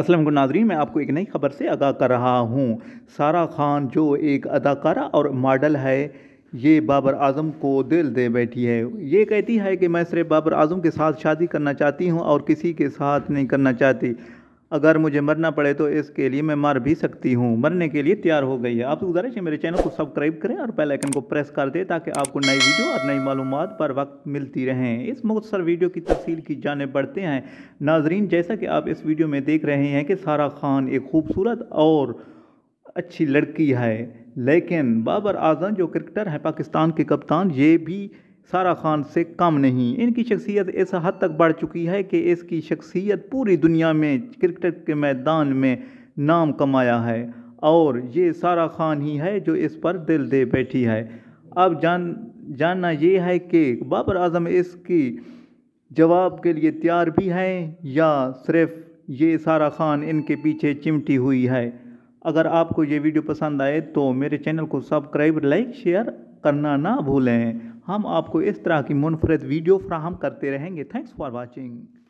असलम नाजरी मैं आपको एक नई खबर से आगाह कर रहा हूँ सारा खान जो एक अदाकारा और मॉडल है ये बाबर आजम को दिल दे बैठी है ये कहती है कि मैं सिर्फ बाबर आजम के साथ शादी करना चाहती हूँ और किसी के साथ नहीं करना चाहती अगर मुझे मरना पड़े तो इसके लिए मैं मर भी सकती हूँ मरने के लिए तैयार हो गई है आप गुजारिश है मेरे चैनल को सब्सक्राइब करें और बेल आइकन को प्रेस कर दें ताकि आपको नई वीडियो और नई मालूम पर वक्त मिलती रहें इस मुख्तर वीडियो की तफसील की जाने बढ़ते हैं नाजरीन जैसा कि आप इस वीडियो में देख रहे हैं कि सारा खान एक खूबसूरत और अच्छी लड़की है लेकिन बाबर आजम जो क्रिकेटर हैं पाकिस्तान के कप्तान ये भी सारा खान से कम नहीं इनकी शख्सियत इस हद तक बढ़ चुकी है कि इसकी शख्सियत पूरी दुनिया में क्रिकेट के मैदान में नाम कमाया है और ये सारा खान ही है जो इस पर दिल दे बैठी है अब जान जानना ये है कि बाबर आजम इसकी जवाब के लिए तैयार भी हैं या सिर्फ ये सारा खान इनके पीछे चिमटी हुई है अगर आपको ये वीडियो पसंद आए तो मेरे चैनल को सब्सक्राइब लाइक शेयर करना ना भूलें हम आपको इस तरह की मुनफरद वीडियो फ्राहम करते रहेंगे थैंक्स फॉर वॉचिंग